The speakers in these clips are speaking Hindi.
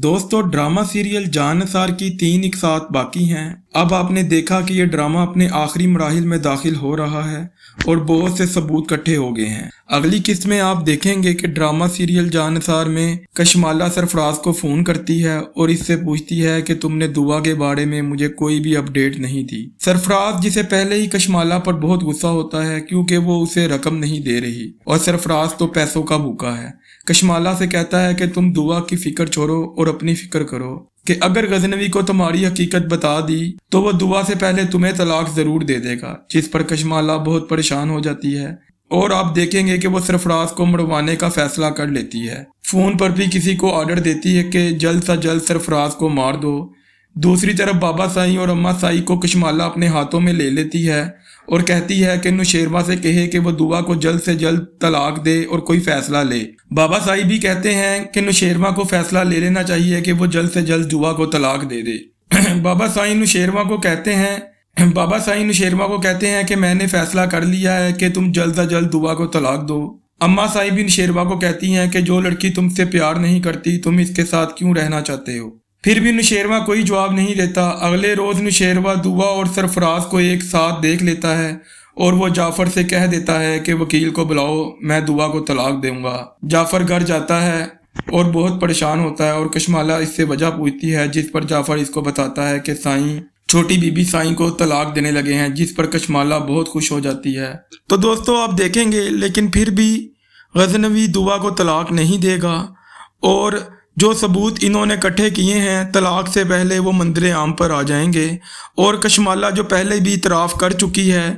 दोस्तों ड्रामा सीरियल जान की तीन एक साथ बाकी हैं अब आपने देखा कि यह ड्रामा अपने आखिरी मराहल में दाखिल हो रहा है और बहुत से सबूत इकट्ठे हो गए हैं अगली किस्त में आप देखेंगे कि ड्रामा सीरियल जान में कशमाला सरफराज को फ़ोन करती है और इससे पूछती है कि तुमने दुआ के बारे में मुझे कोई भी अपडेट नहीं दी सरफराज जिसे पहले ही कशमाला पर बहुत गुस्सा होता है क्योंकि वो उसे रकम नहीं दे रही और सरफराज तो पैसों का भूखा है कशमाला से कहता है कि तुम दुआ की फिक्र छोड़ो और अपनी फिक्र करो कि अगर गजनवी को तुम्हारी हकीकत बता दी तो वह दुआ से पहले तुम्हें तलाक ज़रूर दे देगा जिस पर कश्माला बहुत परेशान हो जाती है और आप देखेंगे कि वो सरफराज को मरवाने का फैसला कर लेती है फ़ोन पर भी किसी को ऑर्डर देती है कि जल्द सा जल्द सरफराज को मार दो दूसरी तरफ बाबा साई और अम्मा साई को कश्माला अपने हाथों में ले लेती है और कहती है कि नुशेरवा से कहे कि वह दुआ को जल्द से जल्द तलाक दे और कोई फैसला ले बाबा साई भी कहते हैं कि नुशेरवा को फैसला ले लेना चाहिए कि वो जल्द से जल्द दुआ को तलाक दे दे बाबा साई नुशेरवा को कहते हैं बाबा साई नुशेरवा को कहते हैं कि मैंने फैसला कर लिया है कि तुम जल्द से जल्द दुआ को तलाक दो अम्मा साई भी नुशेरवा को कहती हैं कि जो लड़की तुमसे प्यार नहीं करती तुम इसके साथ क्यों रहना चाहते हो फिर भी नुशेरवा कोई जवाब नहीं देता अगले रोज़ नुशेरवा दुआ और सरफराज को एक साथ देख लेता है और वो जाफ़र से कह देता है कि वकील को बुलाओ मैं दुआ को तलाक दूंगा जाफ़र घर जाता है और बहुत परेशान होता है और कशमाला इससे वजह पूछती है जिस पर जाफ़र इसको बताता है कि साईं छोटी बीबी साईं को तलाक देने लगे हैं जिस पर कशमाला बहुत खुश हो जाती है तो दोस्तों आप देखेंगे लेकिन फिर भी गजनवी दुआ को तलाक नहीं देगा और जो सबूत इन्होंने इकट्ठे किए हैं तलाक से पहले वो मंदिर आम पर आ जाएंगे और कशमाला जो पहले भी इतराफ़ कर चुकी है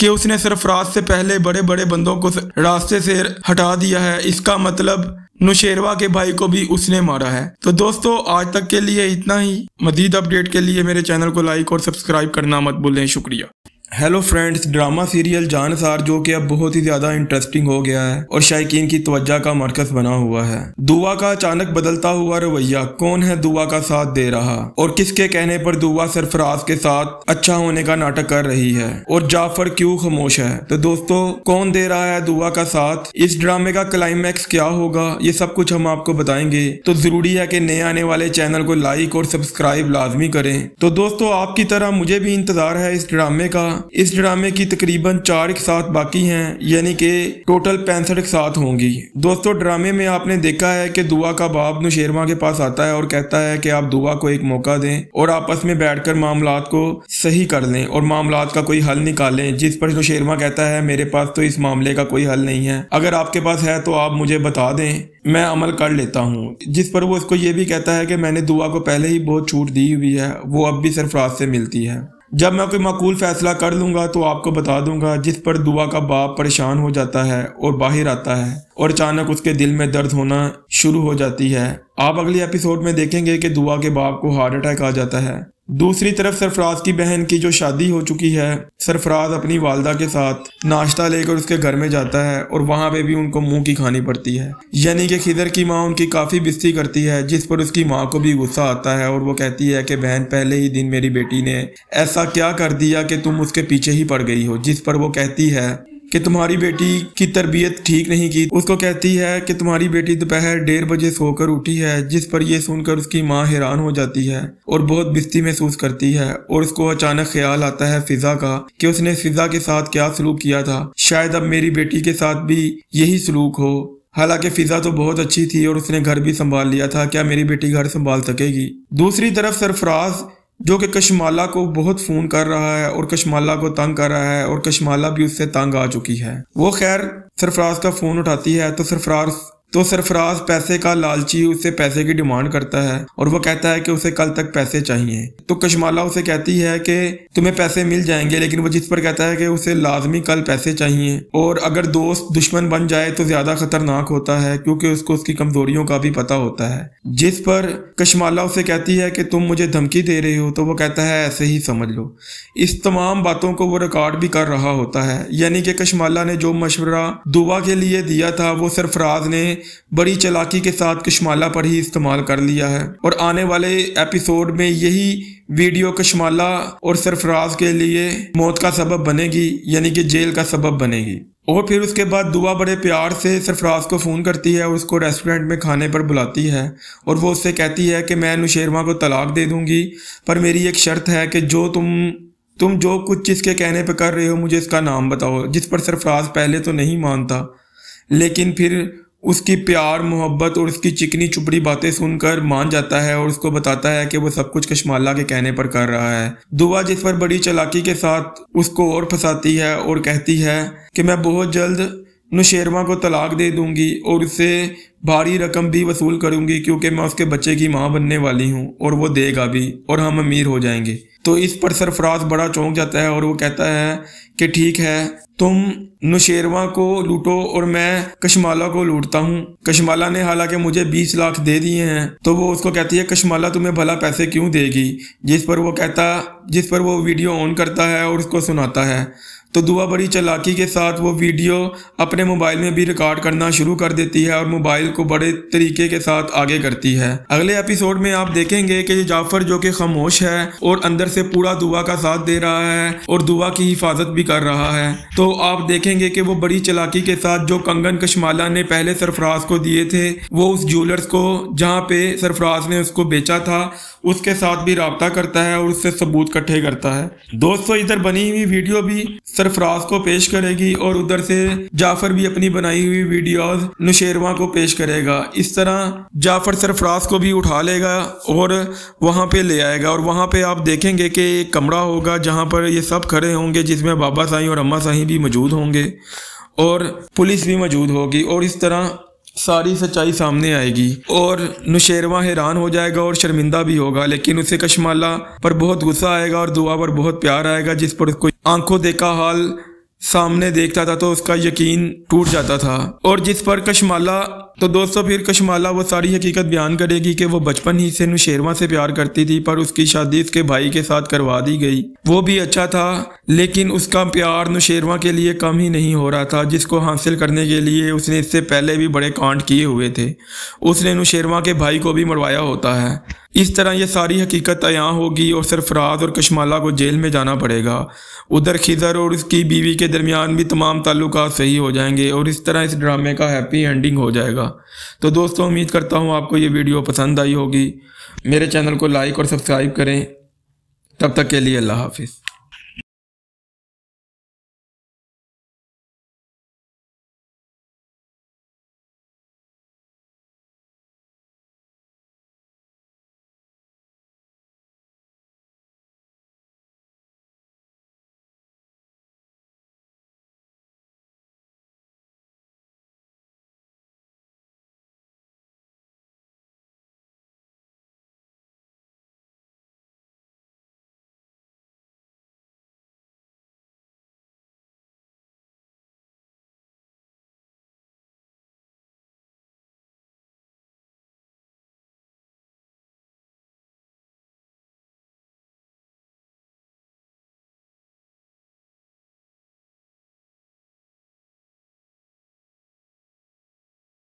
कि उसने सरफराज से पहले बड़े बड़े बंदों को रास्ते से हटा दिया है इसका मतलब नुशेरवा के भाई को भी उसने मारा है तो दोस्तों आज तक के लिए इतना ही मजीद अपडेट के लिए मेरे चैनल को लाइक और सब्सक्राइब करना मत भूलें शुक्रिया hello friends drama serial Jaansar जो कि अब बहुत ही ज्यादा इंटरेस्टिंग हो गया है और शायकीन की तवज्जा का मरकज बना हुआ है दुआ का अचानक बदलता हुआ रवैया कौन है दुआ का साथ दे रहा और किसके कहने पर दुआ सरफराज के साथ अच्छा होने का नाटक कर रही है और जाफर क्यों खामोश है तो दोस्तों कौन दे रहा है दुआ का साथ इस ड्रामे का क्लाइमैक्स क्या होगा ये सब कुछ हम आपको बताएंगे तो जरूरी है की नए आने वाले चैनल को लाइक और सब्सक्राइब लाजमी करें तो दोस्तों आपकी तरह मुझे भी इंतजार है इस ड्रामे का इस ड्रामे की तकरीबन चार एक साथ बाकी हैं यानी कि टोटल पैंसठ एक साथ होंगी दोस्तों ड्रामे में आपने देखा है कि दुआ का बाप नुशेरवा के पास आता है और कहता है कि आप दुआ को एक मौका दें और आपस में बैठकर मामला को सही कर लें और मामला का कोई हल निकालें जिस पर नुशेरवा कहता है मेरे पास तो इस मामले का कोई हल नहीं है अगर आपके पास है तो आप मुझे बता दें मैं अमल कर लेता हूँ जिस पर वो उसको ये भी कहता है कि मैंने दुआ को पहले ही बहुत छूट दी हुई है वो अब भी सरफराज से मिलती है जब मैं कोई मकूल फ़ैसला कर लूँगा तो आपको बता दूंगा जिस पर दुआ का बाप परेशान हो जाता है और बाहर आता है और अचानक उसके दिल में दर्द होना शुरू हो जाती है आप अगले एपिसोड में देखेंगे कि दुआ के बाप को हार्ट अटैक आ जाता है दूसरी तरफ सरफराज की बहन की जो शादी हो चुकी है सरफराज अपनी वालदा के साथ नाश्ता लेकर उसके घर में जाता है और वहाँ पे भी उनको मुंह की खानी पड़ती है यानी कि खिदर की माँ उनकी काफ़ी बिस्ती करती है जिस पर उसकी माँ को भी गुस्सा आता है और वो कहती है कि बहन पहले ही दिन मेरी बेटी ने ऐसा क्या कर दिया कि तुम उसके पीछे ही पड़ गई हो जिस पर वो कहती है कि तुम्हारी बेटी की तरबियत ठीक नहीं की उसको कहती है कि तुम्हारी बेटी दोपहर डेढ़ बजे सोकर उठी है जिस पर यह सुनकर उसकी माँ हैरान हो जाती है और बहुत बिस्ती महसूस करती है और उसको अचानक ख्याल आता है फिजा का कि उसने फिजा के साथ क्या सलूक किया था शायद अब मेरी बेटी के साथ भी यही सलूक हो हालांकि फिजा तो बहुत अच्छी थी और उसने घर भी संभाल लिया था क्या मेरी बेटी घर संभाल सकेगी दूसरी तरफ सरफराज जो कि कश्माला को बहुत फ़ोन कर रहा है और कश्माला को तंग कर रहा है और कश्माला भी उससे तंग आ चुकी है वो खैर सरफराज का फ़ोन उठाती है तो सरफराज तो सरफराज पैसे का लालची उससे पैसे की डिमांड करता है और वो कहता है कि उसे कल तक पैसे चाहिए तो कशमाला उसे कहती है कि तुम्हें पैसे मिल जाएंगे लेकिन वो जिस पर कहता है कि उसे लाजमी कल पैसे चाहिए और अगर दोस्त दुश्मन बन जाए तो ज्यादा खतरनाक होता है क्योंकि उसको उसकी कमजोरियों का भी पता होता है जिस पर कशमाला उसे कहती है कि तुम मुझे धमकी दे रहे हो तो वो कहता है ऐसे ही समझ लो इस तमाम बातों को वो रिकॉर्ड भी कर रहा होता है यानी कि कशमाला ने जो मशवरा दुआ के लिए दिया था वो सरफराज ने बड़ी चलाकी के साथ कश्माला पर ही इस्तेमाल कर लिया है और आने वाले एपिसोड में यही वीडियो कश्माला और सरफराज के लिए मौत का सबब बनेगी यानी कि जेल का सबब बनेगी और फिर उसके बाद दुआ बड़े प्यार से सरफराज को फ़ोन करती है और उसको रेस्टोरेंट में खाने पर बुलाती है और वो उससे कहती है कि मैं नुशेरमा को तलाक दे दूँगी पर मेरी एक शर्त है कि जो तुम तुम जो कुछ इसके कहने पर कर रहे हो मुझे इसका नाम बताओ जिस पर सरफराज पहले तो नहीं मानता लेकिन फिर उसकी प्यार मोहब्बत और उसकी चिकनी चुपड़ी बातें सुनकर मान जाता है और उसको बताता है कि वो सब कुछ कश्माला के कहने पर कर रहा है दुआ जिस पर बड़ी चलाकी के साथ उसको और फंसाती है और कहती है कि मैं बहुत जल्द नशेरवा को तलाक दे दूंगी और उससे भारी रकम भी वसूल करूंगी क्योंकि मैं उसके बच्चे की माँ बनने वाली हूँ और वो देगा भी और हम अमीर हो जाएंगे तो इस पर सरफराज बड़ा चौंक जाता है और वो कहता है कि ठीक है तुम नुशेरवा को लूटो और मैं कशमाला को लूटता हूँ कशमाला ने हालांकि मुझे बीस लाख दे दिए हैं तो वो उसको कहती है कशमाला तुम्हें भला पैसे क्यों देगी जिस पर वो कहता जिस पर वो वीडियो ऑन करता है और उसको सुनाता है तो दुआ बड़ी चलाकी के साथ वो वीडियो अपने मोबाइल में भी रिकॉर्ड करना शुरू कर देती है और मोबाइल को बड़े तरीके के साथ आगे करती है अगले एपिसोड में आप देखेंगे कि जाफर जो कि खामोश है और अंदर से पूरा दुआ का साथ दे रहा है और दुआ की हिफाजत भी कर रहा है तो तो आप देखेंगे कि वो बड़ी चलाकी के साथ जो कंगन कशमाला ने पहले सरफराज को दिए थे वो उस ज्वेलर्स को जहाँ पे सरफराज ने उसको बेचा था उसके साथ भी रबता करता है और उससे सबूत इकट्ठे करता है दोस्तों इधर बनी हुई वीडियो भी सरफराज को पेश करेगी और उधर से जाफर भी अपनी बनाई हुई वीडियोज नुशेरवा को पेश करेगा इस तरह जाफर सरफराज को भी उठा लेगा और वहाँ पे ले आएगा और वहाँ पे आप देखेंगे कि एक कमरा होगा जहाँ पर ये सब खड़े होंगे जिसमें बाबा साई और अम्मा साई भी भी मौजूद होंगे और पुलिस भी मौजूद होगी और इस तरह सारी सच्चाई सामने आएगी और नुशेरवा हैरान हो जाएगा और शर्मिंदा भी होगा लेकिन उसे कशमाला पर बहुत गुस्सा आएगा और दुआ पर बहुत प्यार आएगा जिस पर उसको आंखों देखा हाल सामने देखता था तो उसका यकीन टूट जाता था और जिस पर कशमाला तो दोस्तों फिर कशमाला वो सारी हकीकत बयान करेगी कि वो बचपन ही से नुशेरवा से प्यार करती थी पर उसकी शादी उसके भाई के साथ करवा दी गई वो भी अच्छा था लेकिन उसका प्यार नुशेरवा के लिए कम ही नहीं हो रहा था जिसको हासिल करने के लिए उसने इससे पहले भी बड़े कांड किए हुए थे उसने नुशेरवा के भाई को भी मरवाया होता है इस तरह ये सारी हकीकत अया होगी और सरफराज और कश्माला को जेल में जाना पड़ेगा उधर खिजर और उसकी बीवी के दरमियान भी तमाम ताल्लुक सही हो जाएंगे और इस तरह इस ड्रामे का हैप्पी एंडिंग हो जाएगा होगा तो दोस्तों उम्मीद करता हूँ आपको ये वीडियो पसंद आई होगी मेरे चैनल को लाइक और सब्सक्राइब करें तब तक के लिए अल्लाह हाफिज़